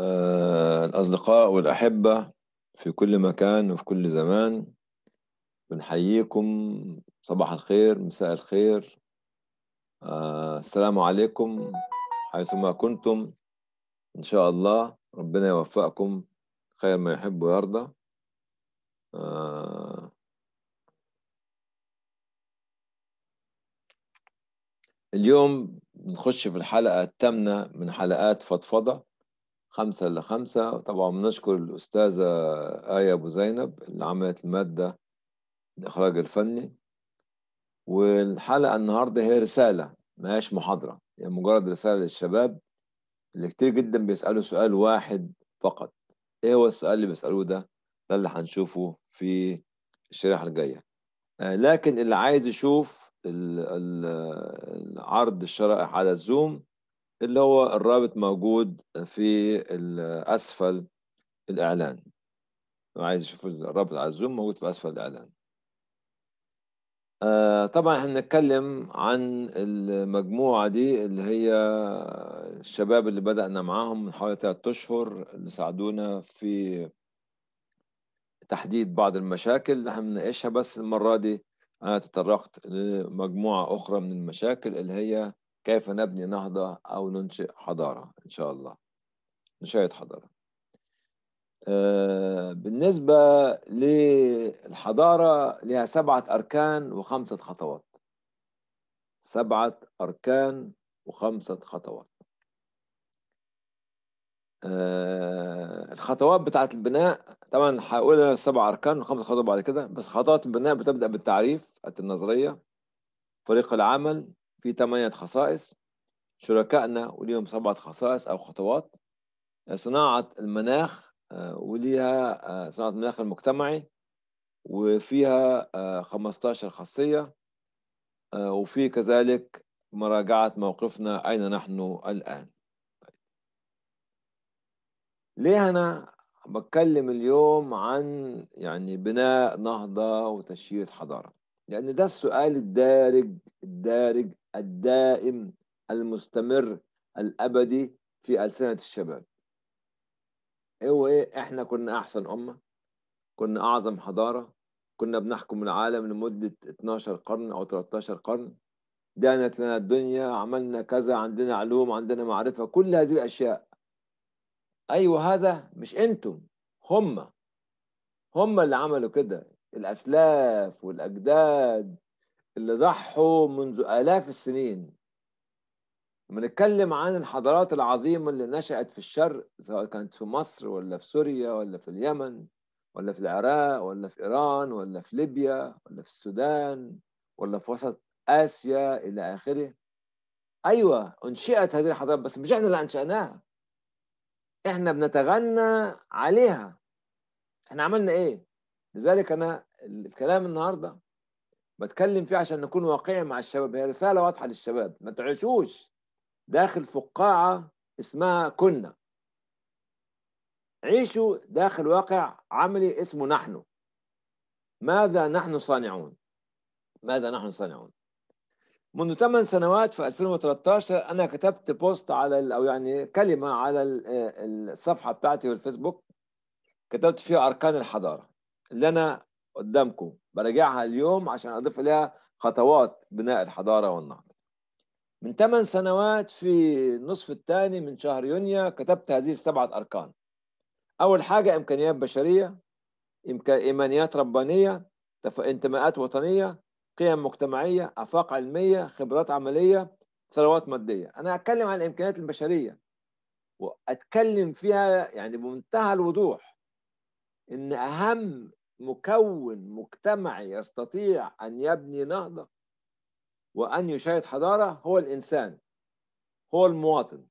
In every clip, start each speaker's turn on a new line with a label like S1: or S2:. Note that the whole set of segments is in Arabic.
S1: آه، الأصدقاء والأحبة في كل مكان وفي كل زمان بنحييكم صباح الخير مساء الخير آه، السلام عليكم حيثما كنتم إن شاء الله ربنا يوفقكم خير ما يحب ويرضى آه، اليوم نخش في الحلقة الثامنة من حلقات فضفضة خمسة لخمسة طبعا بنشكر الأستاذة آية أبو زينب اللي عملت المادة الإخراج الفني والحلقة النهاردة هي رسالة ما هيش محاضرة هي يعني مجرد رسالة للشباب اللي كتير جدا بيسألوا سؤال واحد فقط إيه هو السؤال اللي بيسألوه ده ده اللي هنشوفه في الشريحة الجاية آه، لكن اللي عايز يشوف العرض الشرائح على الزوم اللي هو الرابط موجود في أسفل الإعلان عايز يشوف الرابط على الزوم موجود في أسفل الإعلان آه، طبعا احنا هنتكلم عن المجموعة دي اللي هي الشباب اللي بدأنا معاهم من حوالي ثلاثة أشهر اللي ساعدونا في تحديد بعض المشاكل اللي احنا بنناقشها بس المرة دي أنا تطرقت لمجموعة أخرى من المشاكل اللي هي كيف نبني نهضة أو ننشئ حضارة إن شاء الله نشاهد حضارة آه، بالنسبة للحضارة لها سبعة أركان وخمسة خطوات سبعة أركان وخمسة خطوات آه، الخطوات بتاعة البناء طبعا هقول أنا السبع أركان وخمسة خطوات بعد كده بس خطوات البناء بتبدأ بالتعريف النظرية فريق العمل في ثمانية خصائص شركائنا وليهم سبعة خصائص أو خطوات صناعة المناخ آه، وليها آه، صناعة المناخ المجتمعي وفيها 15 آه، خاصية وفي كذلك مراجعة موقفنا أين نحن الآن ليه أنا بتكلم اليوم عن يعني بناء نهضة وتشييد حضارة لأن ده السؤال الدارج الدارج الدائم المستمر الأبدي في ألسنة الشباب هو إيه إحنا كنا أحسن أمة كنا أعظم حضارة كنا بنحكم العالم لمدة 12 قرن أو 13 قرن دانت لنا الدنيا عملنا كذا عندنا علوم عندنا معرفة كل هذه الأشياء أيوة هذا مش أنتم هم هم اللي عملوا كده الأسلاف والأجداد اللي ضحوا منذ آلاف السنين بنتكلم عن الحضارات العظيمة اللي نشأت في الشرق سواء كانت في مصر ولا في سوريا ولا في اليمن ولا في العراق ولا في إيران ولا في ليبيا ولا في السودان ولا في وسط آسيا إلى آخره أيوة أنشئت هذه الحضارات بس مش إحنا اللي أنشأناها إحنا بنتغنى عليها إحنا عملنا إيه؟ لذلك أنا الكلام النهاردة بتكلم فيه عشان نكون واقعي مع الشباب هي رسالة واضحة للشباب ما تعيشوش داخل فقاعة اسمها كنا عيشوا داخل واقع عملي اسمه نحن ماذا نحن صانعون ماذا نحن صانعون منذ 8 سنوات في 2013 انا كتبت بوست على او يعني كلمه على الصفحه بتاعتي في الفيسبوك كتبت فيها اركان الحضاره اللي انا قدامكم براجعها اليوم عشان اضيف لها خطوات بناء الحضاره والنهضه من ثمان سنوات في النصف الثاني من شهر يونيو كتبت هذه السبعه اركان اول حاجه امكانيات بشريه ايمانيات ربانيه انتماءات وطنيه قيم مجتمعيه افاق علميه خبرات عمليه ثروات ماديه انا أتكلم عن الامكانيات البشريه واتكلم فيها يعني بمنتهى الوضوح ان اهم مكون مجتمعي يستطيع أن يبني نهضة وأن يشاهد حضارة هو الإنسان هو المواطن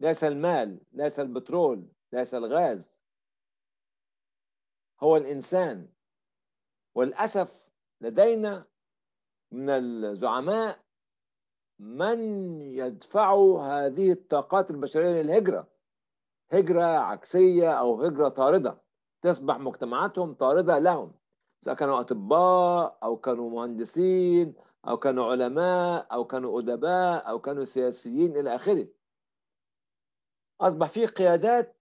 S1: ليس المال ليس البترول ليس الغاز هو الإنسان والأسف لدينا من الزعماء من يدفعوا هذه الطاقات البشرية للهجرة هجرة عكسية أو هجرة طاردة تصبح مجتمعاتهم طاردة لهم سواء كانوا أطباء أو كانوا مهندسين أو كانوا علماء أو كانوا أدباء أو كانوا سياسيين إلى آخره أصبح في قيادات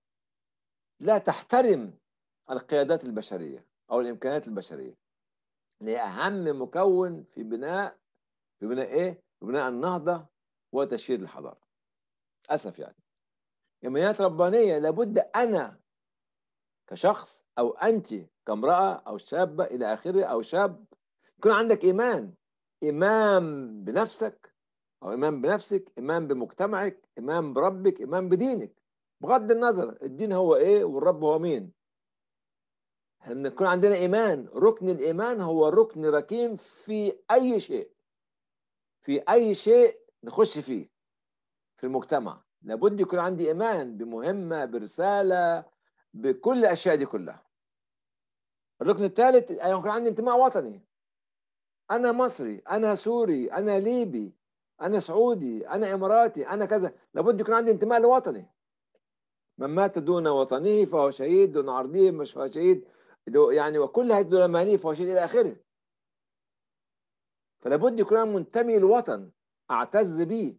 S1: لا تحترم القيادات البشرية أو الإمكانيات البشرية اللي هي أهم مكون في بناء في بناء إيه؟ في بناء النهضة وتشييد الحضارة أسف يعني إمكانيات ربانية لابد أنا كشخص او انت كامراه او شابه الى اخره او شاب يكون عندك ايمان ايمان بنفسك او ايمان بنفسك ايمان بمجتمعك ايمان بربك ايمان بدينك بغض النظر الدين هو ايه والرب هو مين ان يكون عندنا ايمان ركن الايمان هو ركن ركين في اي شيء في اي شيء نخش فيه في المجتمع لابد يكون عندي ايمان بمهمه برساله بكل الاشياء دي كلها الركن الثالث يعني يكون عندي انتماء وطني انا مصري انا سوري انا ليبي انا سعودي انا اماراتي انا كذا لابد يكون عندي انتماء لوطني من مات دون وطنه فهو شهيد دون عرضه مش فهو شهيد يعني وكل هذه دون مهنيه فهو شهيد الى اخره فلابد يكون منتمي لوطن اعتز بيه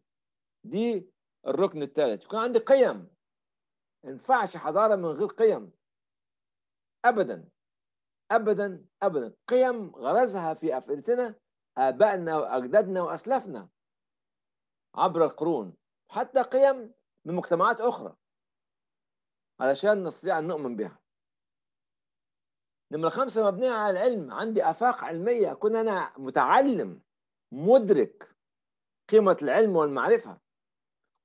S1: دي الركن الثالث يكون عندي قيم ينفعش حضاره من غير قيم ابدا ابدا ابدا قيم غرزها في افئدتنا ابائنا واجدادنا واسلافنا عبر القرون حتى قيم من مجتمعات اخرى علشان نستطيع ان نؤمن بها نمرة خمسة مبنية على العلم عندي آفاق علمية أكون أنا متعلم مدرك قيمة العلم والمعرفة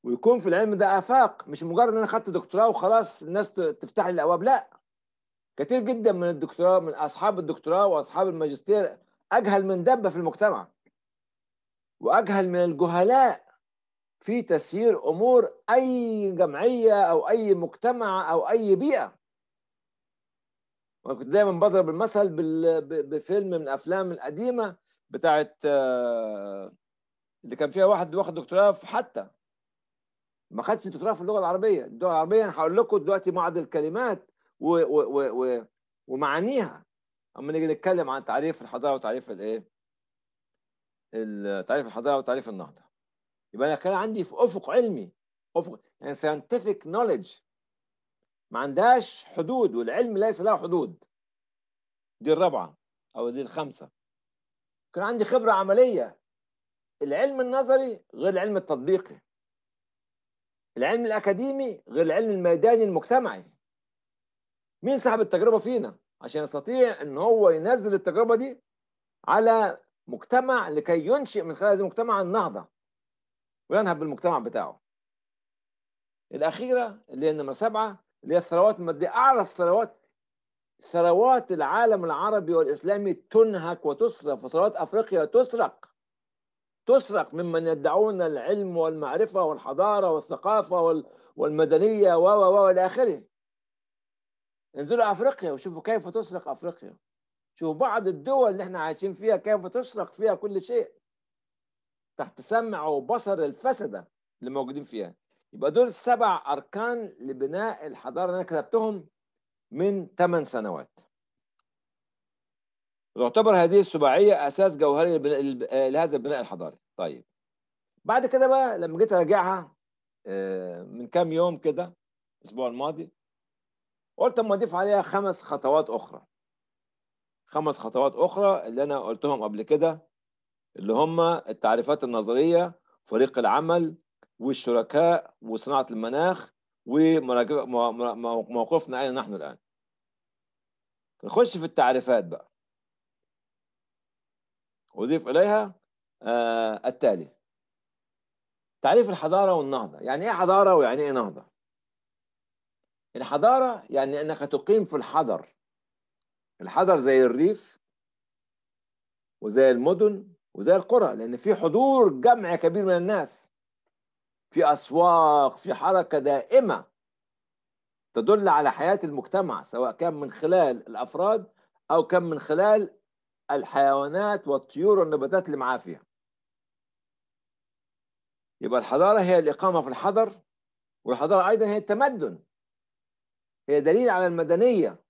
S1: ويكون في العلم ده افاق مش مجرد ان انا خدت دكتوراه وخلاص الناس تفتح لي الابواب لا كتير جدا من الدكتوراه من اصحاب الدكتوراه واصحاب الماجستير اجهل من دبه في المجتمع واجهل من الجهلاء في تسيير امور اي جمعيه او اي مجتمع او اي بيئه كنت دايما بضرب المثل بفيلم من الافلام القديمه بتاعت آه، اللي كان فيها واحد واخد دكتوراه في حتى ما خدتش دكتوراه في اللغه العربيه اللغه العربيه انا هقول لكم دلوقتي بعض الكلمات و و و و ومعانيها اما نيجي نتكلم عن تعريف الحضاره وتعريف الايه تعريف الحضاره وتعريف النهضه يبقى انا كان عندي في افق علمي افق يعني scientific knowledge ما عندهاش حدود والعلم ليس له حدود دي الرابعه او دي الخامسه كان عندي خبره عمليه العلم النظري غير العلم التطبيقي العلم الأكاديمي غير العلم الميداني المجتمعي مين صاحب التجربة فينا عشان يستطيع ان هو ينزل التجربة دي على مجتمع لكي ينشئ من خلال هذا المجتمع النهضة وينهب بالمجتمع بتاعه الأخيرة اللي هي النمرة سبعة اللي هي الثروات المادية أعرف ثروات ثروات العالم العربي والإسلامي تنهك وتسرق وثروات أفريقيا تسرق تسرق ممن يدعون العلم والمعرفة والحضارة والثقافة والمدنية و و و إلى آخره انزلوا أفريقيا وشوفوا كيف تسرق أفريقيا شوفوا بعض الدول اللي احنا عايشين فيها كيف تسرق فيها كل شيء تحت سمع وبصر الفسدة اللي موجودين فيها يبقى دول سبع أركان لبناء الحضارة أنا كتبتهم من ثمان سنوات تعتبر هذه السباعيه اساس جوهري آه، لهذا البناء الحضاري طيب بعد كده بقى لما جيت اراجعها آه، من كام يوم كده الاسبوع الماضي قلت اما اضيف عليها خمس خطوات اخرى خمس خطوات اخرى اللي انا قلتهم قبل كده اللي هم التعريفات النظريه فريق العمل والشركاء وصناعه المناخ وموقفنا اين نحن الان نخش في التعريفات بقى أضيف إليها آه، التالي تعريف الحضارة والنهضة يعني إيه حضارة ويعني إيه نهضة الحضارة يعني أنك تقيم في الحضر الحضر زي الريف وزي المدن وزي القرى لأن في حضور جمع كبير من الناس في أسواق في حركة دائمة تدل على حياة المجتمع سواء كان من خلال الأفراد أو كان من خلال الحيوانات والطيور والنباتات اللي معاه فيها يبقى الحضارة هي الإقامة في الحضر والحضارة أيضا هي التمدن هي دليل على المدنية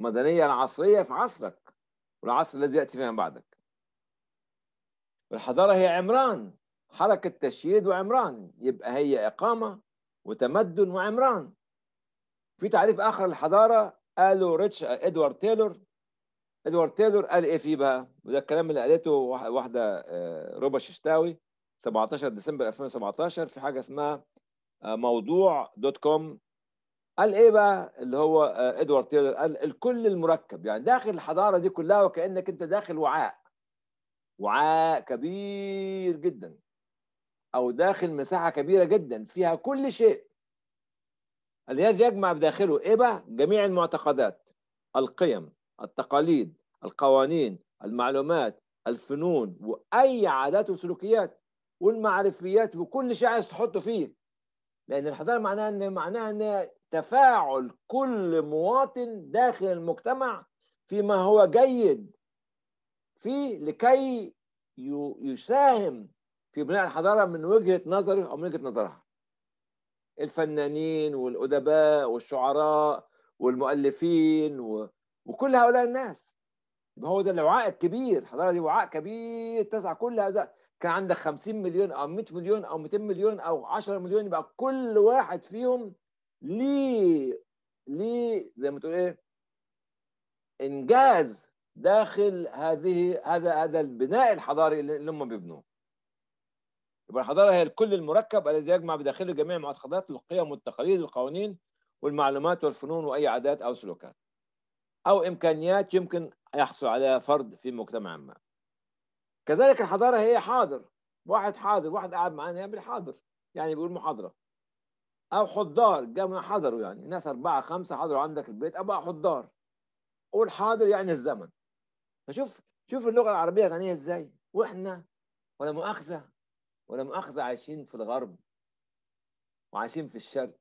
S1: المدنية العصرية في عصرك والعصر الذي يأتي من بعدك الحضارة هي عمران حركة تشييد وعمران يبقى هي إقامة وتمدن وعمران في تعريف آخر للحضارة قاله ريتش إدوارد تايلور ادوارد تايلور قال ايه فيه بقى وده الكلام اللي قالته واحده آه، روبا ششتاوي 17 ديسمبر 2017 في حاجه اسمها آه، موضوع دوت كوم قال ايه بقى اللي هو آه، ادوارد تايلور قال الكل المركب يعني داخل الحضاره دي كلها وكانك انت داخل وعاء وعاء كبير جدا او داخل مساحه كبيره جدا فيها كل شيء الذي يجمع بداخله ايه بقى جميع المعتقدات القيم التقاليد القوانين المعلومات الفنون واي عادات وسلوكيات والمعرفيات وكل شيء عايز تحطه فيه لان الحضاره معناها ان معناها ان تفاعل كل مواطن داخل المجتمع فيما هو جيد فيه لكي يساهم في بناء الحضاره من وجهه نظره او من وجهه نظرها الفنانين والادباء والشعراء والمؤلفين وكل هؤلاء الناس يبقى هو ده الوعاء الكبير الحضاره دي وعاء كبير تسع كل هذا كان عندك 50 مليون او 100 مليون او 200 مليون او 10 مليون يبقى كل واحد فيهم ليه ليه زي ما تقول ايه انجاز داخل هذه هذا هذا البناء الحضاري اللي هم بيبنوه يبقى الحضاره هي الكل المركب الذي يجمع بداخله جميع معتقدات القيم والتقاليد والقوانين والمعلومات والفنون واي عادات او سلوكات أو إمكانيات يمكن يحصل عليها فرد في مجتمع ما كذلك الحضارة هي حاضر واحد حاضر واحد قاعد معانا يعمل حاضر يعني بيقول محاضرة أو حضار جمع حضروا يعني ناس أربعة خمسة حضروا عندك البيت أبقى حضار قول حاضر يعني الزمن فشوف شوف اللغة العربية غنية إزاي وإحنا ولا مؤاخذة ولا مؤاخذة عايشين في الغرب وعايشين في الشرق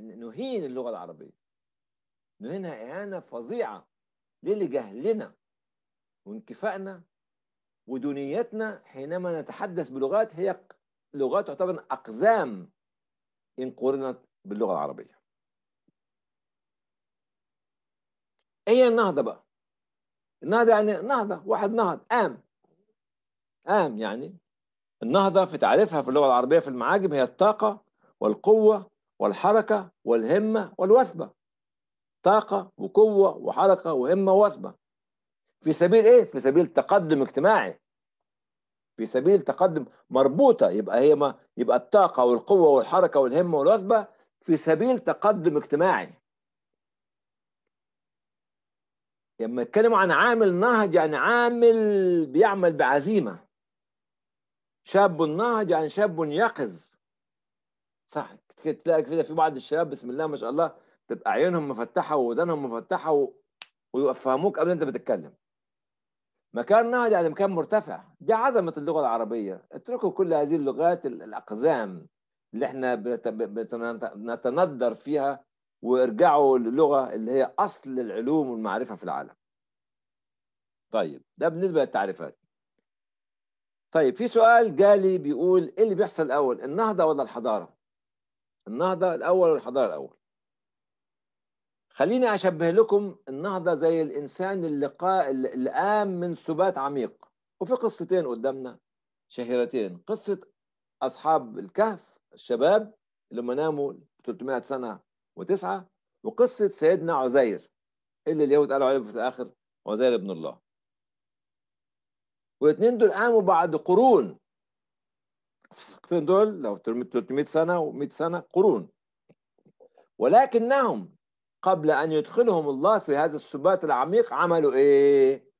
S1: نهين اللغة العربية انه هنا إهانة فظيعة لجهلنا وانكفائنا ودنيتنا حينما نتحدث بلغات هي لغات تعتبر أقزام إن قرنت باللغة العربية ايه النهضه بقى النهضه يعني نهضه واحد نهض قام قام يعني النهضه في تعريفها في اللغه العربيه في المعاجم هي الطاقه والقوه والحركه والهمه والوثبه طاقة وقوة وحركة وهمة ووثبة في سبيل إيه؟ في سبيل تقدم اجتماعي في سبيل تقدم مربوطة يبقى هي ما يبقى الطاقة والقوة والحركة والهمة والوثبة في سبيل تقدم اجتماعي لما يتكلموا عن عامل نهج يعني عامل بيعمل بعزيمة شاب نهج يعني شاب يقظ صح تلاقي كده في بعض الشباب بسم الله ما شاء الله تبقى عيونهم مفتحه وودانهم مفتحه و... ويفهموك قبل انت بتتكلم مكان نهض يعني مكان مرتفع دي عظمه اللغه العربيه اتركوا كل هذه اللغات الاقزام اللي احنا بنتندر فيها وارجعوا للغه اللي هي اصل العلوم والمعرفه في العالم طيب ده بالنسبه للتعريفات طيب في سؤال جالي بيقول ايه اللي بيحصل الاول النهضه ولا الحضاره النهضه الاول ولا الحضاره الاول خليني أشبه لكم النهضة زي الإنسان اللي, قا... اللي قام من سبات عميق وفي قصتين قدامنا شهيرتين قصة أصحاب الكهف الشباب اللي ناموا 300 سنة وتسعة وقصة سيدنا عزير اللي اليهود قالوا عليه في الآخر عزير ابن الله والاثنين دول قاموا بعد قرون القصتين دول لو 300 سنة و100 سنة قرون ولكنهم قبل أن يدخلهم الله في هذا السبات العميق عملوا إيه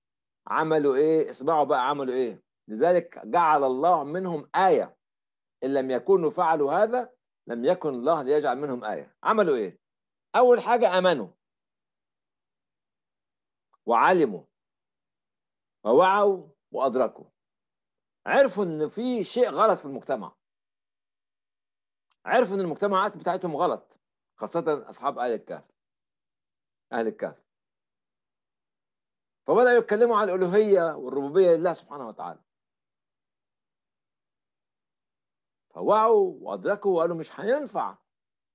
S1: عملوا إيه اسمعوا بقى عملوا إيه لذلك جعل الله منهم آية إن لم يكونوا فعلوا هذا لم يكن الله ليجعل منهم آية عملوا إيه أول حاجة أمنوا وعلموا ووعوا وأدركوا عرفوا إن في شيء غلط في المجتمع عرفوا إن المجتمعات بتاعتهم غلط خاصة أصحاب آل الكهف أهل الكهف فبدأوا يتكلموا عن الألوهية والربوبية لله سبحانه وتعالى فوعوا وأدركوا وقالوا مش هينفع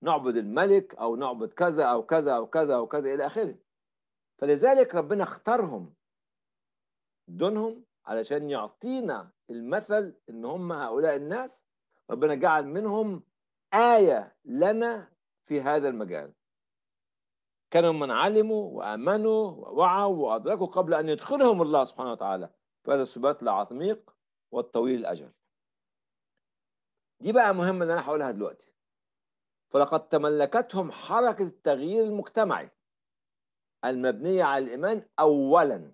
S1: نعبد الملك أو نعبد كذا أو كذا أو كذا أو كذا إلى آخره فلذلك ربنا اختارهم دونهم علشان يعطينا المثل ان هم هؤلاء الناس ربنا جعل منهم آية لنا في هذا المجال كانوا من علموا وآمنوا ووعوا وأدركوا قبل أن يدخلهم الله سبحانه وتعالى فهذا الثبات العميق والطويل الأجل دي بقى مهمة اللي أنا هقولها دلوقتي فلقد تملكتهم حركة التغيير المجتمعي المبنية على الإيمان أولا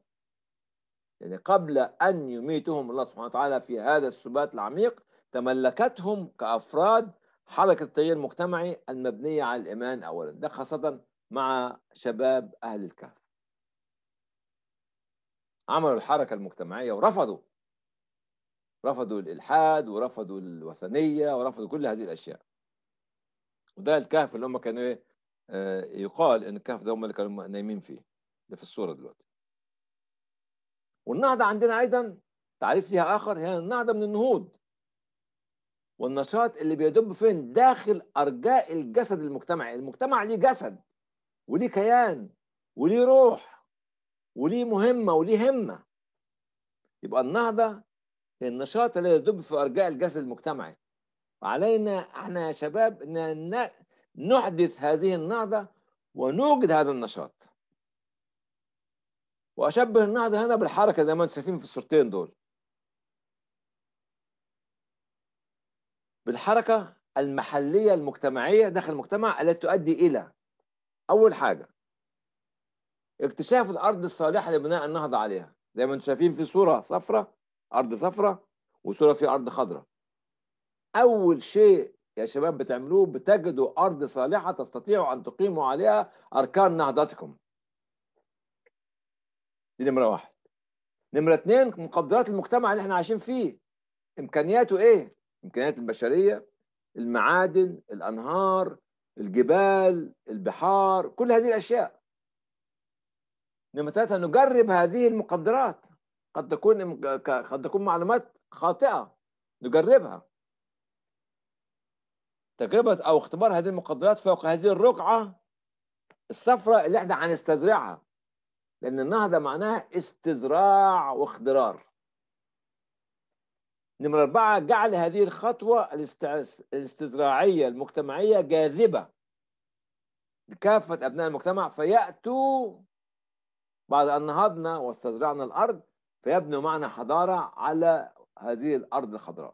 S1: يعني قبل أن يميتهم الله سبحانه وتعالى في هذا الثبات العميق تملكتهم كأفراد حركة التغيير المجتمعي المبنية على الإيمان أولا ده خاصة مع شباب أهل الكهف عملوا الحركة المجتمعية ورفضوا رفضوا الإلحاد ورفضوا الوثنية ورفضوا كل هذه الأشياء وده الكهف اللي هم كانوا ايه آه، يقال ان الكهف ده هم اللي كانوا نايمين فيه ده في الصورة دلوقتي والنهضة عندنا أيضا تعريف ليها آخر هي النهضة من النهوض والنشاط اللي بيدب فين داخل أرجاء الجسد المجتمعي المجتمع ليه جسد وليه كيان وليه روح وليه مهمه وليه همه يبقى النهضه هي النشاط الذي يدب في ارجاء الجسد المجتمعي وعلينا احنا يا شباب ان نحدث هذه النهضه ونوجد هذا النشاط واشبه النهضه هنا بالحركه زي ما انتم شايفين في الصورتين دول بالحركه المحليه المجتمعيه داخل المجتمع التي تؤدي الى اول حاجه اكتشاف الارض الصالحه لبناء النهضه عليها زي ما انتم شايفين في صوره صفراء ارض صفراء وصوره في ارض خضراء اول شيء يا شباب بتعملوه بتجدوا ارض صالحه تستطيعوا ان تقيموا عليها اركان نهضتكم دي نمره واحد نمره اثنين مقدرات المجتمع اللي احنا عايشين فيه امكانياته ايه امكانيات البشريه المعادن الانهار الجبال البحار كل هذه الأشياء نمرة ثلاثة نجرب هذه المقدرات قد تكون قد تكون معلومات خاطئة نجربها تجربة أو اختبار هذه المقدرات فوق هذه الرقعة الصفراء اللي احنا هنستزرعها لأن النهضة معناها استزراع واخضرار نمرة أربعة جعل هذه الخطوة الاستزراعية المجتمعية جاذبة لكافة أبناء المجتمع فيأتوا بعد أن نهضنا واستزرعنا الأرض فيبنوا معنا حضارة على هذه الأرض الخضراء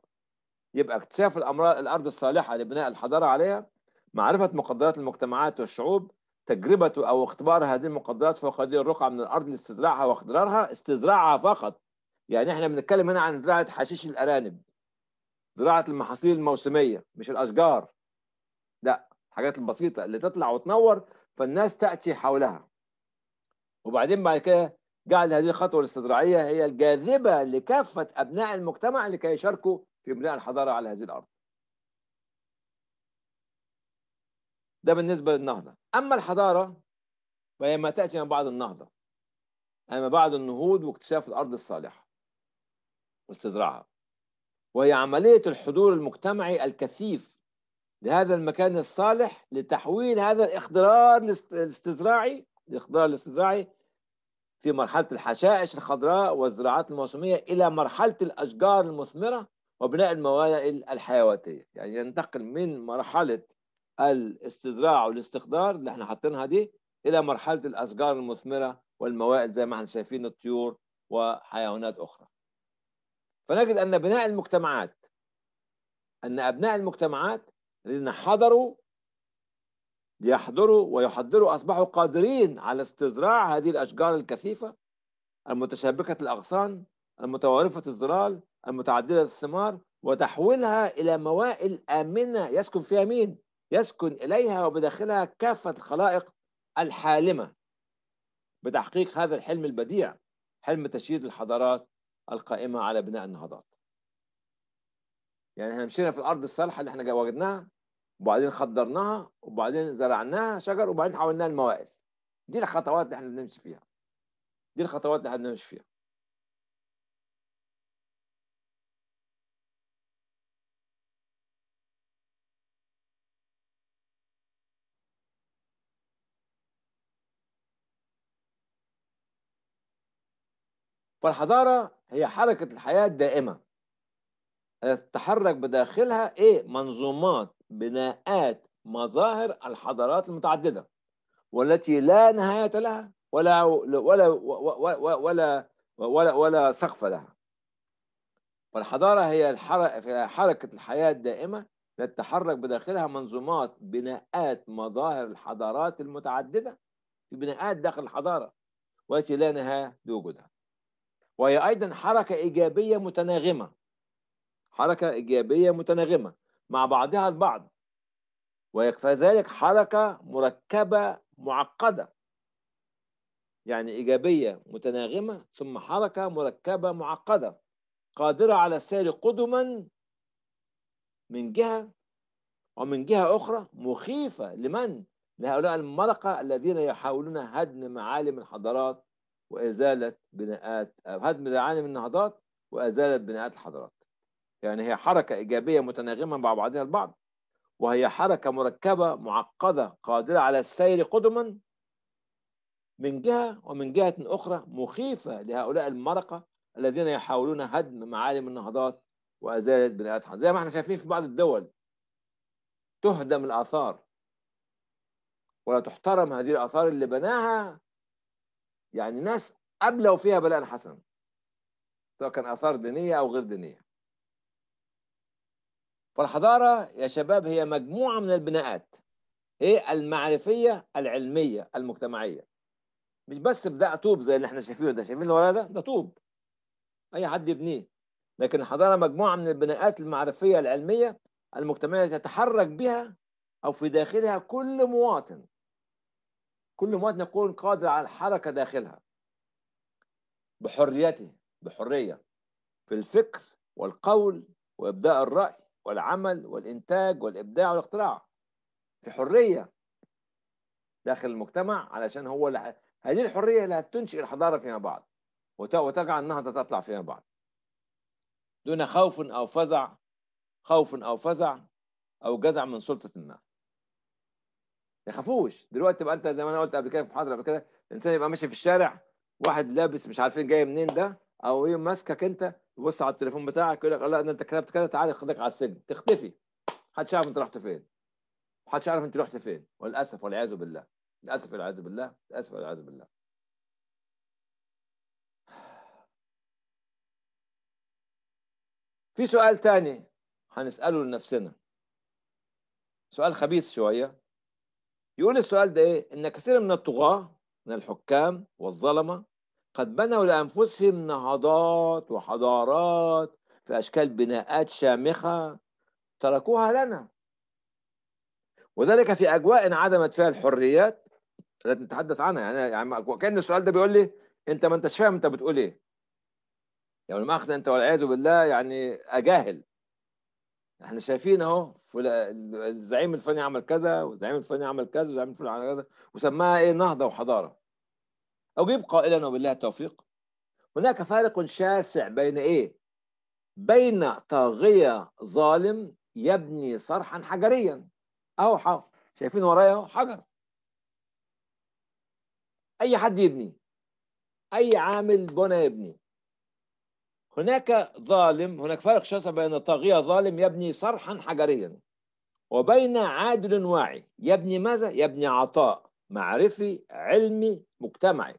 S1: يبقى اكتشاف الأرض الصالحة لبناء الحضارة عليها معرفة مقدرات المجتمعات والشعوب تجربة أو اختبار هذه المقدرات فوق هذه الرقعة من الأرض لاستزراعها واخضرارها استزراعها فقط يعني احنا بنتكلم هنا عن زراعه حشيش الارانب زراعه المحاصيل الموسميه مش الاشجار لا الحاجات البسيطه اللي تطلع وتنور فالناس تاتي حولها وبعدين بعد كده جعل هذه الخطوه الاستزراعيه هي الجاذبه لكافه ابناء المجتمع لكي يشاركوا في بناء الحضاره على هذه الارض ده بالنسبه للنهضه اما الحضاره فهي ما تاتي من بعد النهضه اما بعد النهوض واكتشاف الارض الصالحه واستزراعها وهي عملية الحضور المجتمعي الكثيف لهذا المكان الصالح لتحويل هذا الاخضرار الاستزراعي الاخضرار الاستزراعي في مرحلة الحشائش الخضراء والزراعات الموسمية إلى مرحلة الأشجار المثمرة وبناء الموائل الحيواتية يعني ينتقل من مرحلة الاستزراع والاستخضار اللي احنا حاطينها دي إلى مرحلة الأشجار المثمرة والموائل زي ما احنا شايفين الطيور وحيوانات أخرى فنجد أن بناء المجتمعات أن أبناء المجتمعات الذين حضروا ليحضروا ويحضروا أصبحوا قادرين على استزراع هذه الأشجار الكثيفة المتشابكة الأغصان المتوارفة الظلال المتعددة الثمار وتحويلها إلى موائل آمنة يسكن فيها مين؟ يسكن إليها وبداخلها كافة الخلائق الحالمة بتحقيق هذا الحلم البديع حلم تشييد الحضارات القائمة على بناء النهضات يعني احنا مشينا في الأرض الصالحة اللي احنا وجدناها وبعدين خضرناها وبعدين زرعناها شجر وبعدين حولناها لموائل دي الخطوات اللي احنا بنمشي فيها دي الخطوات اللي احنا بنمشي فيها فالحضارة هي حركة الحياة الدائمة تتحرك بداخلها ايه منظومات بناءات مظاهر الحضارات المتعددة والتي لا نهاية لها ولا ولا ولا ولا ولا, ولا سقف لها فالحضارة هي حركة الحياة الدائمة تتحرك بداخلها منظومات بناءات مظاهر الحضارات المتعددة في بناءات داخل الحضارة والتي لا نهاية لوجودها وهي أيضا حركة إيجابية متناغمة حركة إيجابية متناغمة مع بعضها البعض ويكفى ذلك حركة مركبة معقدة يعني إيجابية متناغمة ثم حركة مركبة معقدة قادرة على السير قدما من جهة ومن جهة أخرى مخيفة لمن؟ لهؤلاء المرقة الذين يحاولون هدم معالم الحضارات وازاله بناءات هدم من النهضات وازاله بناءات الحضارات يعني هي حركه ايجابيه متناغمه مع بعضها البعض وهي حركه مركبه معقده قادره على السير قدما من جهه ومن جهه اخرى مخيفه لهؤلاء المرقه الذين يحاولون هدم معالم النهضات وازاله بناءات زي ما احنا شايفين في بعض الدول تهدم الاثار ولا تحترم هذه الاثار اللي بناها يعني ناس أبلوا فيها بلاء حسنا سواء كان آثار دينية أو غير دينية فالحضارة يا شباب هي مجموعة من البناءات إيه المعرفية العلمية المجتمعية مش بس بدأ طوب زي اللي احنا شايفينه ده شايفين اللي ده ده طوب أي حد يبنيه لكن الحضارة مجموعة من البناءات المعرفية العلمية المجتمعية تتحرك بها أو في داخلها كل مواطن كل مواطن يكون قادر على الحركة داخلها بحريته بحرية في الفكر والقول وإبداء الرأي والعمل والإنتاج والإبداع والاختراع في حرية داخل المجتمع علشان هو اللي هذه الحرية اللي هتنشئ الحضارة فيما بعد وتجعل النهضة تطلع فيما بعد دون خوف أو فزع خوف أو فزع أو جزع من سلطة الناس يخافوش دلوقتي بقى انت زي ما انا قلت قبل كده في محاضره قبل كده الانسان يبقى ماشي في الشارع واحد لابس مش عارفين جاي منين ده او ايه ماسكك انت يبص على التليفون بتاعك يقول لك لا ده انت كتبت كده تعالى خدك على السجن تختفي محدش يعرف انت رحت فين محدش يعرف انت رحت فين وللاسف والعياذ بالله للاسف والعياذ بالله للاسف والعياذ بالله في سؤال تاني هنسأله لنفسنا سؤال خبيث شوية يقول السؤال ده ايه؟ ان كثير من الطغاة من الحكام والظلمة قد بنوا لانفسهم نهضات وحضارات في اشكال بناءات شامخة تركوها لنا وذلك في اجواء انعدمت فيها الحريات التي نتحدث عنها يعني, يعني كان السؤال ده بيقول لي انت ما انتش فاهم انت بتقول ايه يعني أخذ انت والعياذ بالله يعني اجاهل احنا شايفين اهو الزعيم الفلاني عمل كذا والزعيم الفلاني عمل كذا والزعيم الفلاني عمل كذا وسماها ايه نهضه وحضاره اجيب قائلا وبالله التوفيق هناك فارق شاسع بين ايه بين طاغيه ظالم يبني صرحا حجريا اهو حجر شايفين ورايا اهو حجر اي حد يبني اي عامل بنى يبني هناك ظالم هناك فرق شاسع بين طاغية ظالم يبني صرحا حجريا وبين عادل واعي يبني ماذا؟ يبني عطاء معرفي علمي مجتمعي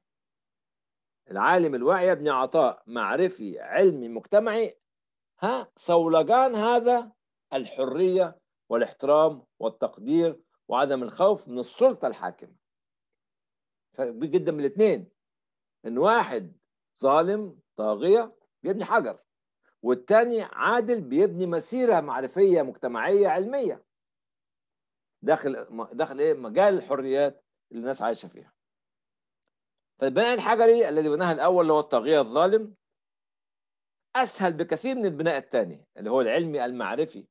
S1: العالم الواعي يبني عطاء معرفي علمي مجتمعي ها صولجان هذا الحرية والاحترام والتقدير وعدم الخوف من السلطة الحاكمة فرق جدا من الاثنين ان واحد ظالم طاغية بيبني حجر والتاني عادل بيبني مسيرة معرفية مجتمعية علمية داخل داخل ايه مجال الحريات اللي الناس عايشة فيها فالبناء الحجري الذي بناه الأول اللي هو الطاغية الظالم أسهل بكثير من البناء الثاني اللي هو العلمي المعرفي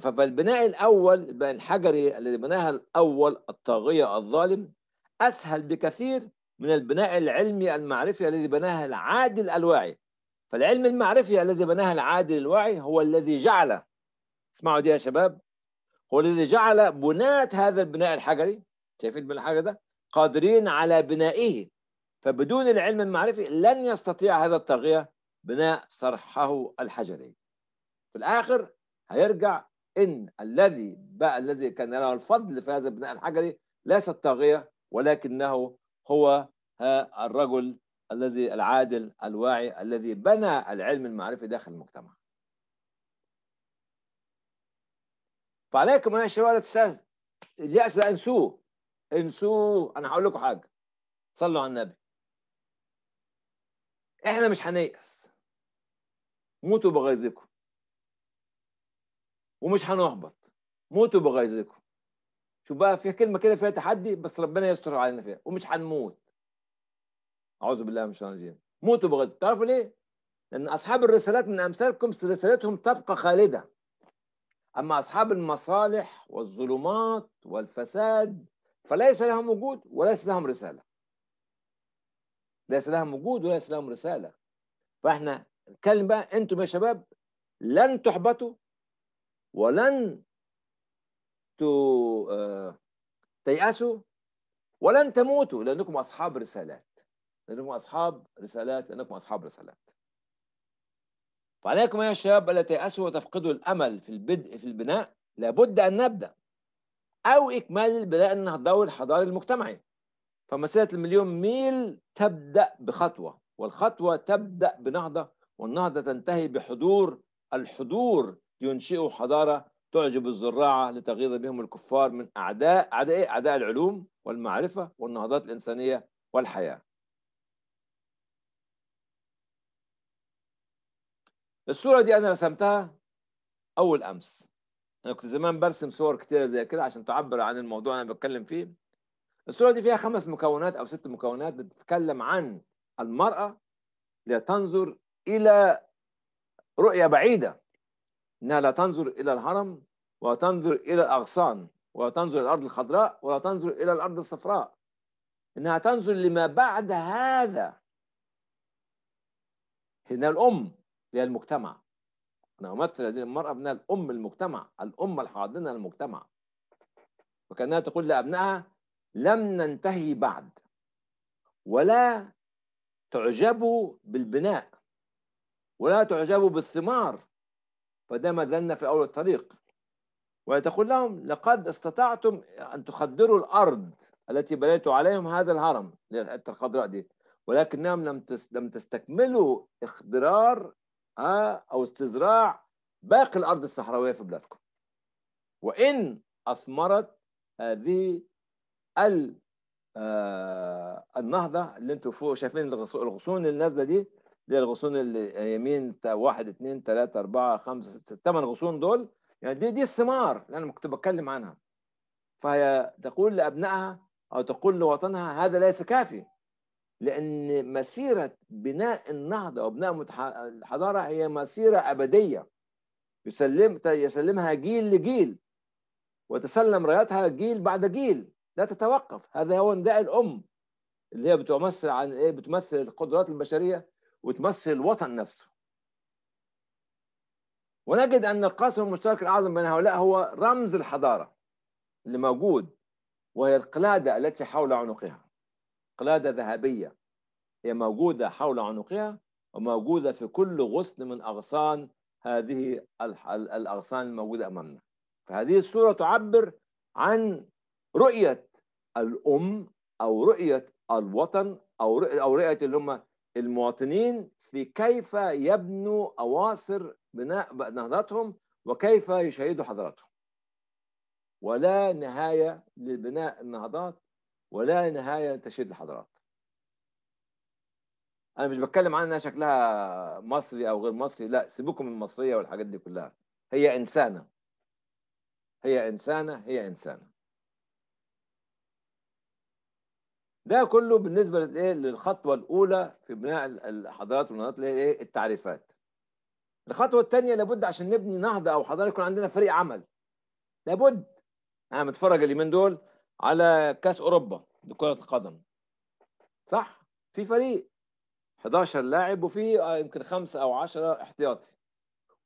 S1: فالبناء الأول البناء الحجري الذي بناه الأول الطاغية الظالم أسهل بكثير من البناء العلمي المعرفي الذي بناه العادل الواعي فالعلم المعرفي الذي بناه العادل الواعي هو الذي جعل اسمعوا دي يا شباب هو الذي جعل بناة هذا البناء الحجري شايفين البناء الحجري ده قادرين على بنائه فبدون العلم المعرفي لن يستطيع هذا الطاغية بناء صرحه الحجري في الآخر هيرجع إن الذي بقى الذي كان له الفضل في هذا البناء الحجري ليس الطاغية ولكنه هو الرجل الذي العادل الواعي الذي بنى العلم المعرفي داخل المجتمع فعليكم يا شباب تسال اليأس ده انسوه انسوه انا هقول لكم حاجه صلوا على النبي احنا مش هنيأس موتوا بغيظكم ومش هنحبط موتوا بغيظكم شوف بقى في كلمه كده فيها تحدي بس ربنا يستر علينا فيها ومش هنموت اعوذ بالله من الشيطان الرجيم موتوا بغزة تعرفوا ليه؟ لأن أصحاب الرسالات من أمثالكم رسالتهم تبقى خالدة أما أصحاب المصالح والظلمات والفساد فليس لهم وجود وليس لهم رسالة ليس لهم وجود وليس لهم رسالة فإحنا نتكلم بقى أنتم يا شباب لن تحبطوا ولن آه، تيأسوا ولن تموتوا لأنكم أصحاب رسالات لأنكم أصحاب رسالات لأنكم أصحاب رسالات فعليكم يا شباب ألا تيأسوا وتفقدوا الأمل في البدء في البناء لابد أن نبدأ أو إكمال البناء النهضوي الحضاري المجتمعي فمسيرة المليون ميل تبدأ بخطوة والخطوة تبدأ بنهضة والنهضة تنتهي بحضور الحضور ينشئ حضارة تعجب الزراعة لتغيظ بهم الكفار من أعداء أعداء أعداء العلوم والمعرفة والنهضات الإنسانية والحياة الصورة دي أنا رسمتها أول أمس أنا كنت زمان برسم صور كتيرة زي كده عشان تعبر عن الموضوع أنا بتكلم فيه الصورة دي فيها خمس مكونات أو ست مكونات بتتكلم عن المرأة لا تنظر إلى رؤية بعيدة إنها لا تنظر إلى الهرم ولا تنظر إلى الأغصان ولا تنظر إلى الأرض الخضراء ولا تنظر إلى الأرض الصفراء إنها تنظر لما بعد هذا هنا الأم للمجتمع أنا أمثل هذه المرأة ابنها الأم المجتمع الأم الحاضنة المجتمع وكأنها تقول لأبنائها لم ننتهي بعد ولا تعجبوا بالبناء ولا تعجبوا بالثمار ما ذلنا في أول الطريق وتقول لهم لقد استطعتم أن تخدروا الأرض التي بنيت عليهم هذا الهرم الخضراء دي ولكنهم لم لم تستكملوا اخضرار آه، أو استزراع باقي الأرض الصحراوية في بلادكم وإن أثمرت هذه آه، النهضة اللي انتم فوق شايفين الغصون اللي نازلة دي دي الغصون اللي يمين واحد اثنين ثلاثة أربعة خمسة ستة ثمان غصون دول يعني دي دي الثمار اللي أنا كنت بتكلم عنها فهي تقول لأبنائها أو تقول لوطنها هذا ليس كافي لأن مسيرة بناء النهضة وبناء الحضارة هي مسيرة أبدية يسلم يسلمها جيل لجيل وتسلم رايتها جيل بعد جيل لا تتوقف هذا هو نداء الأم اللي هي بتمثل عن إيه بتمثل القدرات البشرية وتمثل الوطن نفسه ونجد أن القاسم المشترك الأعظم بين هؤلاء هو رمز الحضارة اللي موجود وهي القلادة التي حول عنقها قلادة ذهبية هي موجودة حول عنقها وموجودة في كل غصن من أغصان هذه الأغصان الموجودة أمامنا فهذه الصورة تعبر عن رؤية الأم أو رؤية الوطن أو رؤية, أو رؤية اللي هم المواطنين في كيف يبنوا أواصر بناء نهضتهم وكيف يشيدوا حضارتهم ولا نهاية لبناء النهضات ولا نهايه لتشييد الحضارات انا مش بتكلم عنها شكلها مصري او غير مصري لا سيبوكم من المصريه والحاجات دي كلها هي انسانه هي انسانه هي انسانه ده كله بالنسبه للخطوه الاولى في بناء الحضارات والنهضات اللي هي ايه التعريفات الخطوه الثانيه لابد عشان نبني نهضه او حضاره يكون عندنا فريق عمل لابد انا متفرج اليومين دول على كاس اوروبا لكره القدم صح في فريق 11 لاعب وفي آه، يمكن خمسة او 10 احتياطي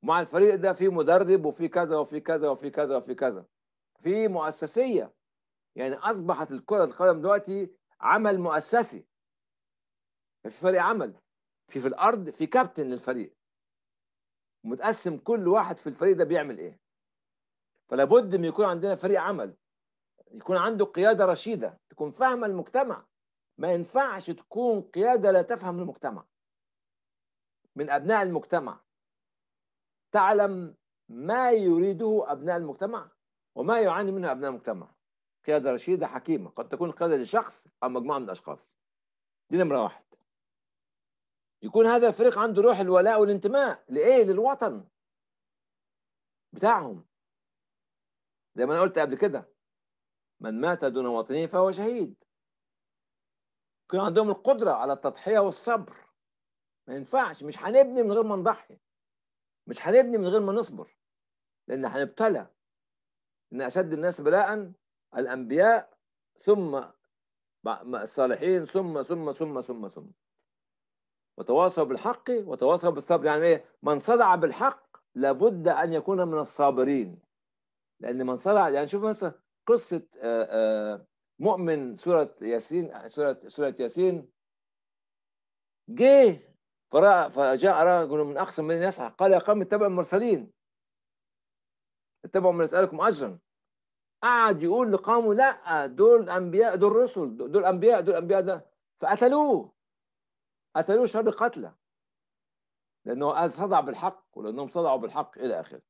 S1: ومع الفريق ده في مدرب وفي كذا وفي كذا وفي كذا وفي كذا في مؤسسيه يعني اصبحت الكره القدم دلوقتي عمل مؤسسي في فريق عمل في في الارض في كابتن للفريق متقسم كل واحد في الفريق ده بيعمل ايه فلا بد ان يكون عندنا فريق عمل يكون عنده قياده رشيده تكون فاهمه المجتمع ما ينفعش تكون قياده لا تفهم المجتمع من ابناء المجتمع تعلم ما يريده ابناء المجتمع وما يعاني منه ابناء المجتمع قياده رشيده حكيمه قد تكون قياده لشخص او مجموعه من الاشخاص دي نمره واحد يكون هذا الفريق عنده روح الولاء والانتماء لايه للوطن بتاعهم زي ما انا قلت قبل كده من مات دون وطنه فهو شهيد يكون عندهم القدرة على التضحية والصبر ما ينفعش مش هنبني من غير ما نضحي مش هنبني من غير ما نصبر لأن هنبتلى إن أشد الناس بلاء الأنبياء ثم الصالحين ثم ثم ثم ثم ثم وتواصوا بالحق وتواصوا بالصبر يعني ايه من صدع بالحق لابد ان يكون من الصابرين لان من صدع يعني شوف مثلا قصه آه، آه، مؤمن سوره ياسين سوره سوره ياسين جه فجاء رجل من اقصى من يسعى قال يا قوم اتبعوا المرسلين اتبعوا من يسالكم اجرا قعد يقول لقومه لا دول انبياء دول رسل دول انبياء دول انبياء ده فقتلوه قتلوه شر قتله لانه صدع بالحق ولانهم صدعوا بالحق الى اخره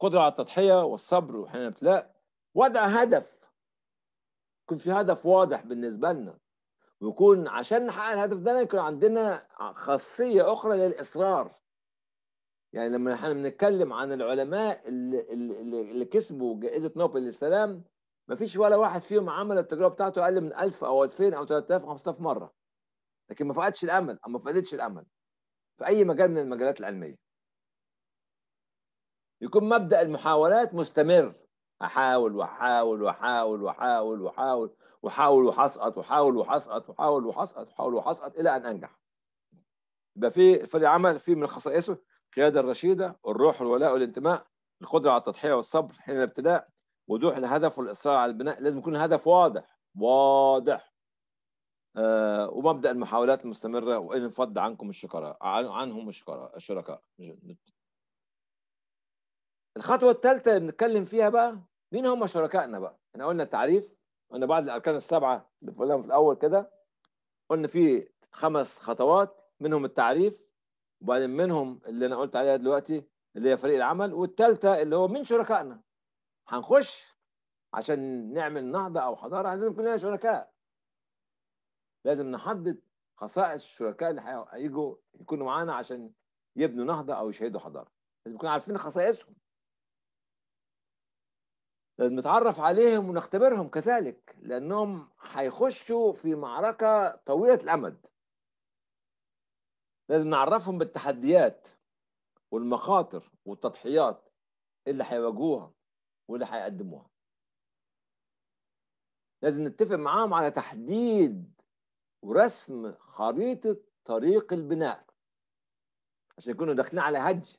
S1: قدره على التضحيه والصبر وحين الابتلاء وضع هدف يكون في هدف واضح بالنسبه لنا ويكون عشان نحقق الهدف ده يكون عندنا خاصيه اخرى للاصرار يعني لما احنا بنتكلم عن العلماء اللي, اللي كسبوا جائزه نوبل للسلام ما فيش ولا واحد فيهم عمل التجربه بتاعته اقل من 1000 او 2000 او 3000 او 5000 مره لكن ما فقدش الامل او ما فقدتش الامل في اي مجال من المجالات العلميه يكون مبدا المحاولات مستمر احاول واحاول واحاول واحاول واحاول واحاول وحسقط واحاول وحسقط واحاول وحسقط واحاول وحسقط الى ان انجح يبقى في فريق عمل في من خصائصه القياده الرشيده الروح والولاء والانتماء القدره على التضحيه والصبر حين الابتلاء وضوح الهدف والاصرار على البناء لازم يكون الهدف واضح واضح آه ومبدا المحاولات المستمره وان فض عنكم الشكراء عنهم الشكراء الشركاء الخطوه الثالثه اللي بنتكلم فيها بقى مين هم شركائنا بقى احنا قلنا التعريف قلنا بعد الاركان السبعه اللي قلناهم في الاول كده قلنا في خمس خطوات منهم التعريف وبعدين منهم اللي انا قلت عليها دلوقتي اللي هي فريق العمل والثالثه اللي هو مين شركائنا هنخش عشان نعمل نهضه او حضاره لازم يكون لنا شركاء لازم نحدد خصائص الشركاء اللي هيجوا يكونوا معانا عشان يبنوا نهضه او يشهدوا حضاره لازم نكون عارفين خصائصهم نتعرف عليهم ونختبرهم كذلك لأنهم هيخشوا في معركة طويلة الأمد لازم نعرفهم بالتحديات والمخاطر والتضحيات اللي هيواجهوها واللي هيقدموها لازم نتفق معاهم على تحديد ورسم خريطة طريق البناء عشان يكونوا داخلين على هج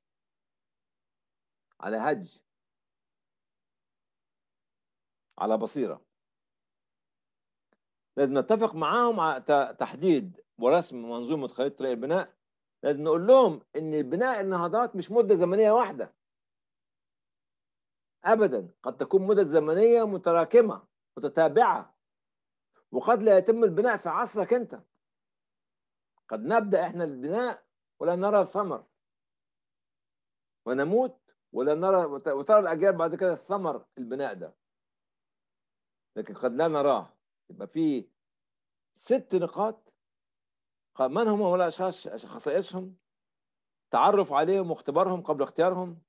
S1: على هج على بصيرة لازم نتفق معاهم على تحديد ورسم منظومة خريطة طريق البناء لازم نقول لهم إن بناء النهضات مش مدة زمنية واحدة أبدا قد تكون مدة زمنية متراكمة متتابعة وقد لا يتم البناء في عصرك أنت قد نبدأ إحنا البناء ولا نرى الثمر ونموت ولا نرى وترى الأجيال بعد كده الثمر البناء ده لكن قد لا نراه يبقى في ست نقاط من هم هؤلاء الأشخاص خصائصهم تعرف عليهم واختبارهم قبل اختيارهم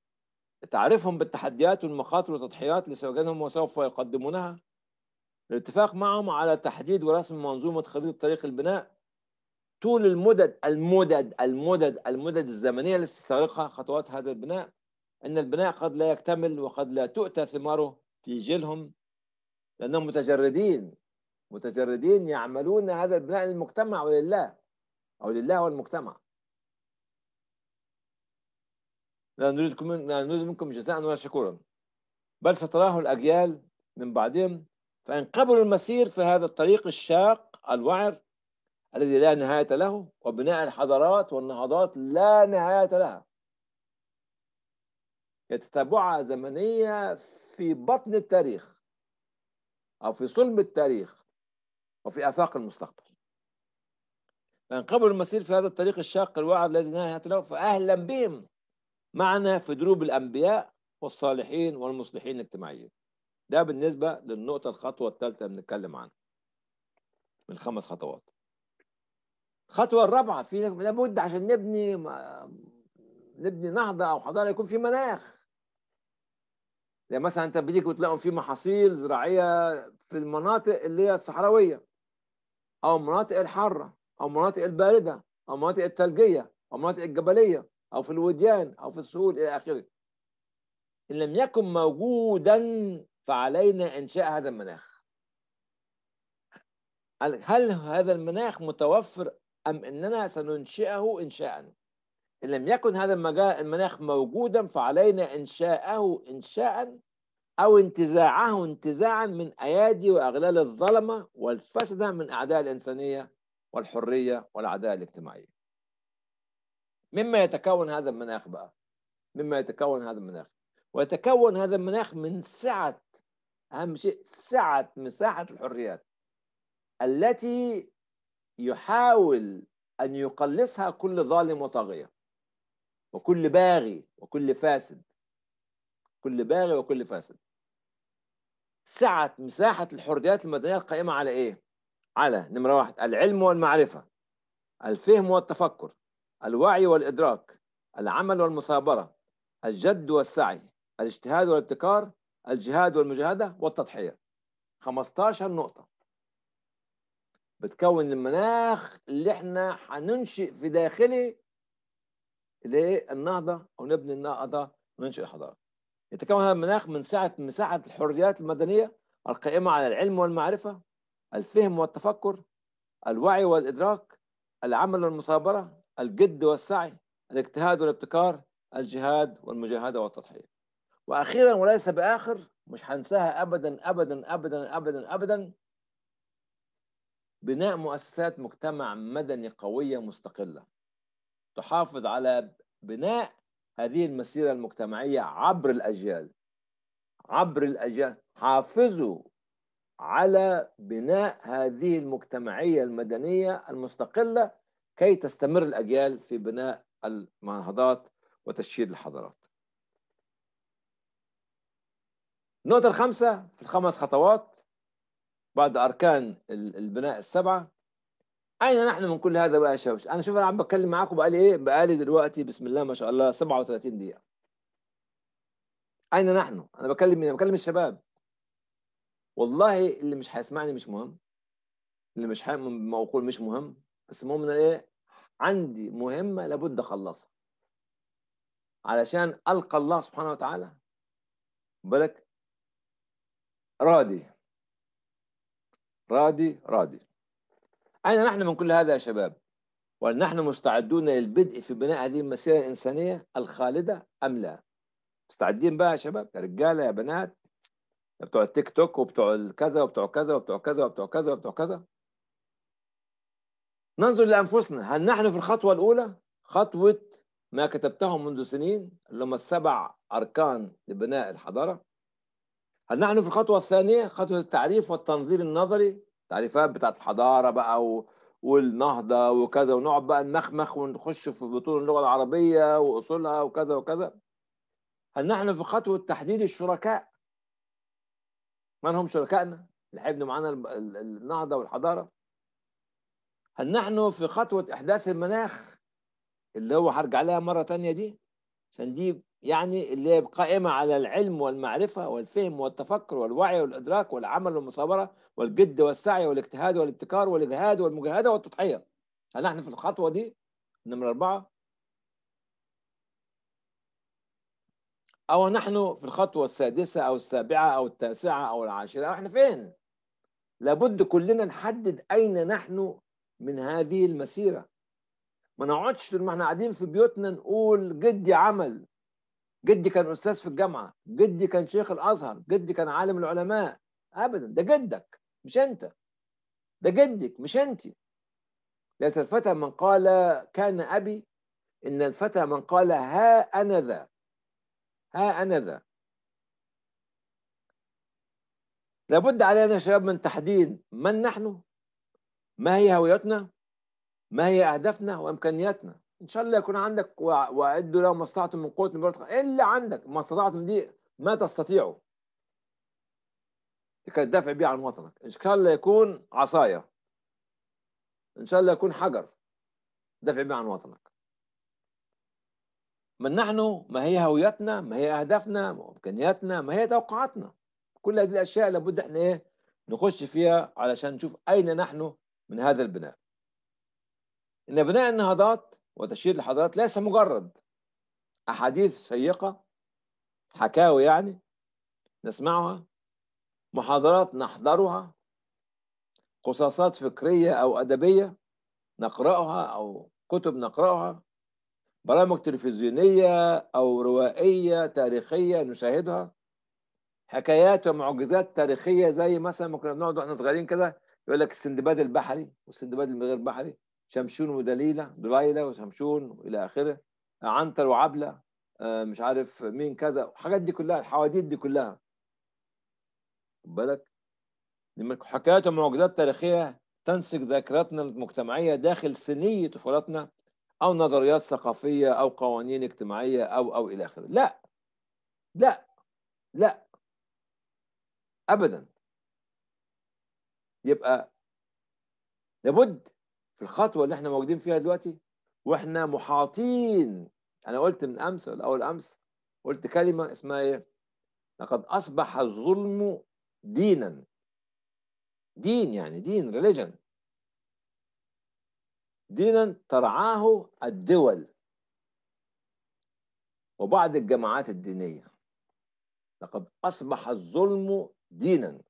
S1: تعرفهم بالتحديات والمخاطر والتضحيات اللي لسواجنهم وسوف يقدمونها الاتفاق معهم على تحديد ورسم منظومة خريطة طريق البناء طول المدد المدد المدد المدد الزمنية التي تستغرقها خطوات هذا البناء أن البناء قد لا يكتمل وقد لا تؤتى ثماره في جيلهم لأنهم متجردين متجردين يعملون هذا البناء للمجتمع ولله أو لله والمجتمع لا نريد منكم جزاء ولا شكورا بل ستراه الأجيال من بعدهم فإن قبلوا المسير في هذا الطريق الشاق الوعر الذي لا نهاية له وبناء الحضارات والنهضات لا نهاية لها يتتبعها زمنية في بطن التاريخ أو في صلب التاريخ وفي آفاق المستقبل فإن قبلوا المسير في هذا الطريق الشاق الوعد الذي لا له فأهلا بهم معنا في دروب الأنبياء والصالحين والمصلحين الاجتماعيين ده بالنسبة للنقطة الخطوة الثالثة بنتكلم عنها من خمس خطوات الخطوة الرابعة في لابد عشان نبني نبني نهضة أو حضارة يكون في مناخ يعني مثلا انت بيجيك وتلاقوا في محاصيل زراعيه في المناطق اللي هي الصحراويه او المناطق الحاره او المناطق البارده او المناطق الثلجيه او المناطق الجبليه او في الوديان او في السهول الى اخره ان لم يكن موجودا فعلينا انشاء هذا المناخ هل هذا المناخ متوفر ام اننا سننشئه انشاء إن لم يكن هذا المناخ موجودا فعلينا إنشاءه إنشاء أو انتزاعه انتزاعا من أيادي وأغلال الظلمة والفسدة من أعداء الإنسانية والحرية والعداله الاجتماعية مما يتكون هذا المناخ بقى مما يتكون هذا المناخ ويتكون هذا المناخ من سعة أهم شيء سعة مساحة الحريات التي يحاول أن يقلصها كل ظالم وطاغية وكل باغي وكل فاسد كل باغي وكل فاسد سعة مساحة الحريات المدنية القائمة على إيه؟ على نمرة واحد العلم والمعرفة الفهم والتفكر الوعي والإدراك العمل والمثابرة الجد والسعي الاجتهاد والابتكار الجهاد والمجاهدة والتضحية 15 نقطة بتكون المناخ اللي احنا هننشئ في داخله للنهضه او نبني النهضه وننشئ الحضاره. يتكون هذا المناخ من سعه مساحه الحريات المدنيه القائمه على العلم والمعرفه، الفهم والتفكر، الوعي والادراك، العمل والمثابره، الجد والسعي، الاجتهاد والابتكار، الجهاد والمجاهده والتضحيه. واخيرا وليس باخر مش هنساها ابدا ابدا ابدا ابدا ابدا بناء مؤسسات مجتمع مدني قويه مستقله تحافظ على بناء هذه المسيرة المجتمعية عبر الأجيال عبر الأجيال حافظوا على بناء هذه المجتمعية المدنية المستقلة كي تستمر الأجيال في بناء المنهضات وتشييد الحضارات النقطة الخامسة في الخمس خطوات بعد أركان البناء السبعة اين نحن من كل هذا بقى يا شوش انا شوف انا عم بتكلم معاكم لي ايه بقى لي دلوقتي بسم الله ما شاء الله 37 دقيقه اين نحن انا بكلم مين بكلم الشباب والله اللي مش هيسمعني مش مهم اللي مش اقول مش مهم بس المهم انا ايه عندي مهمه لابد اخلصها علشان القى الله سبحانه وتعالى بالك راضي راضي راضي أين نحن من كل هذا يا شباب؟ وهل نحن مستعدون للبدء في بناء هذه المسيرة الإنسانية الخالدة أم لا؟ مستعدين بقى يا شباب يا رجالة يا بنات بتوع التيك توك وبتوع الكذا وبتوع كذا وبتوع كذا وبتوع كذا وبتوع كذا ننظر لأنفسنا هل نحن في الخطوة الأولى خطوة ما كتبتهم منذ سنين اللي هم السبع أركان لبناء الحضارة هل نحن في الخطوة الثانية خطوة التعريف والتنظير النظري تعريفات بتاعت الحضاره بقى و... والنهضه وكذا ونقعد بقى نخمخ ونخش في بطون اللغه العربيه واصولها وكذا وكذا هل نحن في خطوه تحديد الشركاء من هم شركائنا اللي هيبنوا معانا النهضه والحضاره هل نحن في خطوه احداث المناخ اللي هو هرجع لها مره تانية دي عشان دي يعني اللي هي قائمة على العلم والمعرفة والفهم والتفكر والوعي والإدراك والعمل والمثابرة والجد والسعي والاجتهاد والابتكار والإجهاد والمجاهدة والتضحية هل نحن في الخطوة دي نمرة أربعة أو نحن في الخطوة السادسة أو السابعة أو التاسعة أو العاشرة أو إحنا فين لابد كلنا نحدد أين نحن من هذه المسيرة ما نقعدش طول ما احنا قاعدين في بيوتنا نقول جدي عمل جدي كان استاذ في الجامعه جدي كان شيخ الازهر جدي كان عالم العلماء ابدا ده جدك مش انت ده جدك مش انت ليس الفتى من قال كان ابي ان الفتى من قال ها انا ذا ها انا ذا لابد علينا يا شباب من تحديد من نحن ما هي هويتنا ما هي اهدافنا وامكانياتنا ان شاء الله يكون عندك واعدوا له ما استطعتم من قوه من برد الا عندك ما استطعتم دي ما تستطيعه تدافع بيه عن وطنك ان شاء الله يكون عصايه ان شاء الله يكون حجر دافع بيه عن وطنك من نحن ما هي هويتنا ما هي اهدافنا ما امكانياتنا ما هي توقعاتنا كل هذه الاشياء لابد احنا ايه نخش فيها علشان نشوف اين نحن من هذا البناء ان بناء النهضات وتشير الحضارات ليس مجرد أحاديث شيقة حكاوي يعني نسمعها محاضرات نحضرها قصاصات فكرية أو أدبية نقرأها أو كتب نقرأها برامج تلفزيونية أو روائية تاريخية نشاهدها حكايات ومعجزات تاريخية زي مثلا ما كنا بنقعد واحنا صغيرين كده يقول لك السندباد البحري والسندباد الغير بحري شمشون ودليلة دليلة وشمشون وإلى آخره عنتر وعبلة آه، مش عارف مين كذا الحاجات دي كلها الحواديت دي كلها بالك بالك حكايات ومعجزات تاريخية تنسج ذاكرتنا المجتمعية داخل سنيه طفولتنا أو نظريات ثقافية أو قوانين اجتماعية أو أو إلى آخره لا لا لا أبدا يبقى لابد في الخطوه اللي احنا موجودين فيها دلوقتي واحنا محاطين انا قلت من امس او اول امس قلت كلمه اسمها ايه؟ لقد اصبح الظلم دينا دين يعني دين ريليجن دينا ترعاه الدول وبعض الجماعات الدينيه لقد اصبح الظلم دينا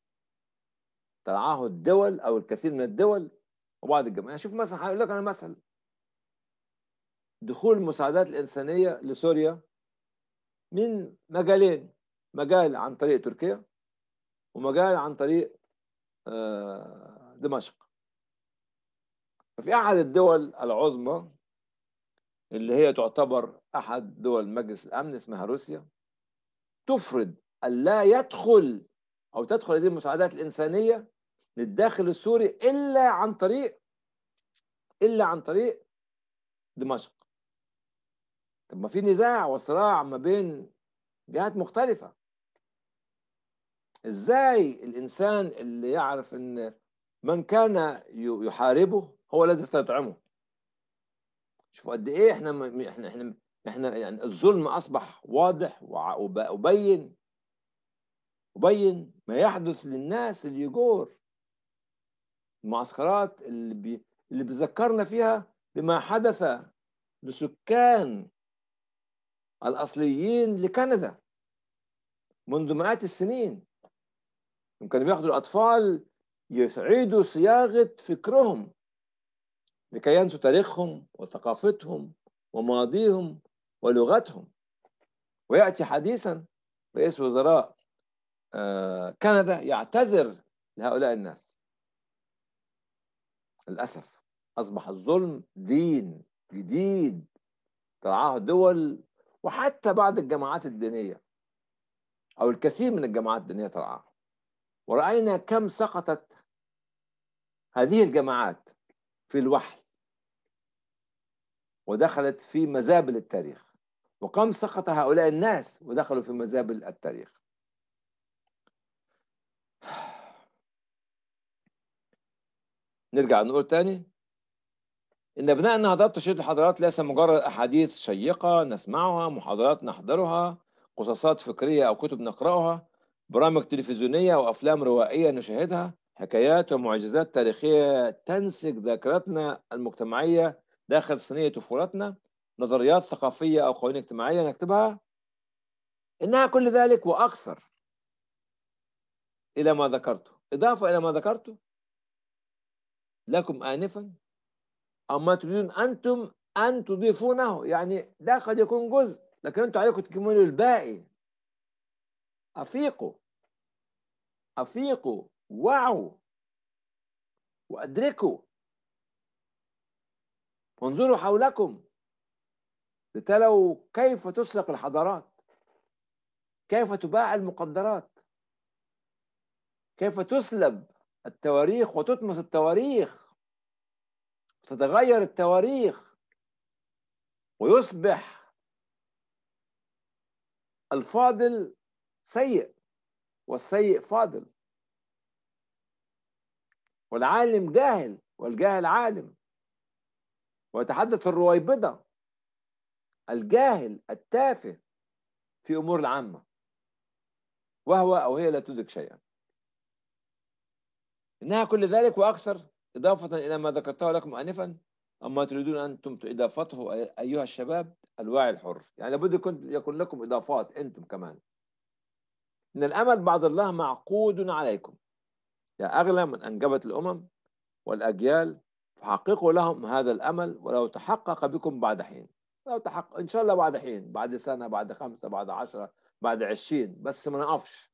S1: ترعاه الدول او الكثير من الدول وبعض الجماهير يعني انا اشوف مثلا هقول لك انا مثلا دخول المساعدات الانسانيه لسوريا من مجالين مجال عن طريق تركيا ومجال عن طريق آه، دمشق ففي احد الدول العظمى اللي هي تعتبر احد دول مجلس الامن اسمها روسيا تفرض أن لا يدخل او تدخل هذه المساعدات الانسانيه للداخل السوري إلا عن طريق إلا عن طريق دمشق طب ما في نزاع وصراع ما بين جهات مختلفة ازاي الإنسان اللي يعرف أن من كان يحاربه هو الذي سيطعمه شوفوا قد ايه احنا احنا احنا احنا يعني الظلم اصبح واضح وبين وبين ما يحدث للناس اليجور المعسكرات اللي بي اللي بيذكرنا فيها بما حدث لسكان الأصليين لكندا منذ مئات السنين كانوا بياخدوا الأطفال يعيدوا صياغة فكرهم لكي ينسوا تاريخهم وثقافتهم وماضيهم ولغتهم ويأتي حديثا رئيس وزراء آه، كندا يعتذر لهؤلاء الناس للأسف أصبح الظلم دين جديد ترعاه دول وحتى بعض الجماعات الدينية أو الكثير من الجماعات الدينية ترعاه ورأينا كم سقطت هذه الجماعات في الوحي ودخلت في مزابل التاريخ وكم سقط هؤلاء الناس ودخلوا في مزابل التاريخ نرجع نقول تاني إن بناء النهضات تشريد الحضارات ليس مجرد أحاديث شيقة نسمعها محاضرات نحضرها قصصات فكرية أو كتب نقرأها برامج تلفزيونية وأفلام روائية نشاهدها حكايات ومعجزات تاريخية تنسج ذاكرتنا المجتمعية داخل صينية طفولتنا نظريات ثقافية أو قوانين اجتماعية نكتبها إنها كل ذلك وأكثر إلى ما ذكرته إضافة إلى ما ذكرته لكم آنفا أما تريدون أنتم أن تضيفونه يعني ده قد يكون جزء لكن أنتم عليكم تكملوا الباقي أفيقوا أفيقوا وعوا وأدركوا وانظروا حولكم لتلو كيف تسرق الحضارات كيف تباع المقدرات كيف تسلب التواريخ وتطمس التواريخ وتتغير التواريخ ويصبح الفاضل سيء والسيء فاضل والعالم جاهل والجاهل عالم ويتحدث الرويبدة الجاهل التافه في أمور العامة وهو أو هي لا تدرك شيئا إنها كل ذلك وأكثر إضافة إلى ما ذكرته لكم آنفا أما تريدون أنتم إضافته أيها الشباب الواعي الحر يعني لابد يكون لكم إضافات أنتم كمان إن الأمل بعد الله معقود عليكم يا أغلى من أنجبت الأمم والأجيال فحققوا لهم هذا الأمل ولو تحقق بكم بعد حين لو تحقق إن شاء الله بعد حين بعد سنة بعد خمسة بعد عشرة بعد عشرين بس ما نقفش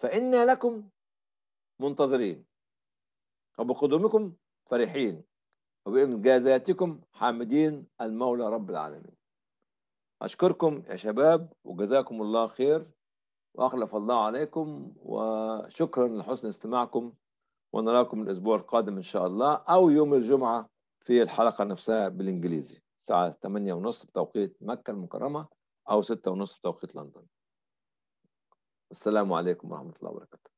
S1: فإن لكم منتظرين وبقدومكم فرحين وبإنجازاتكم حامدين المولى رب العالمين أشكركم يا شباب وجزاكم الله خير وأخلف الله عليكم وشكرا لحسن استماعكم ونراكم الأسبوع القادم إن شاء الله أو يوم الجمعة في الحلقة نفسها بالإنجليزي الساعة 8:30 بتوقيت مكة المكرمة أو 6:30 بتوقيت لندن السلام عليكم ورحمة الله وبركاته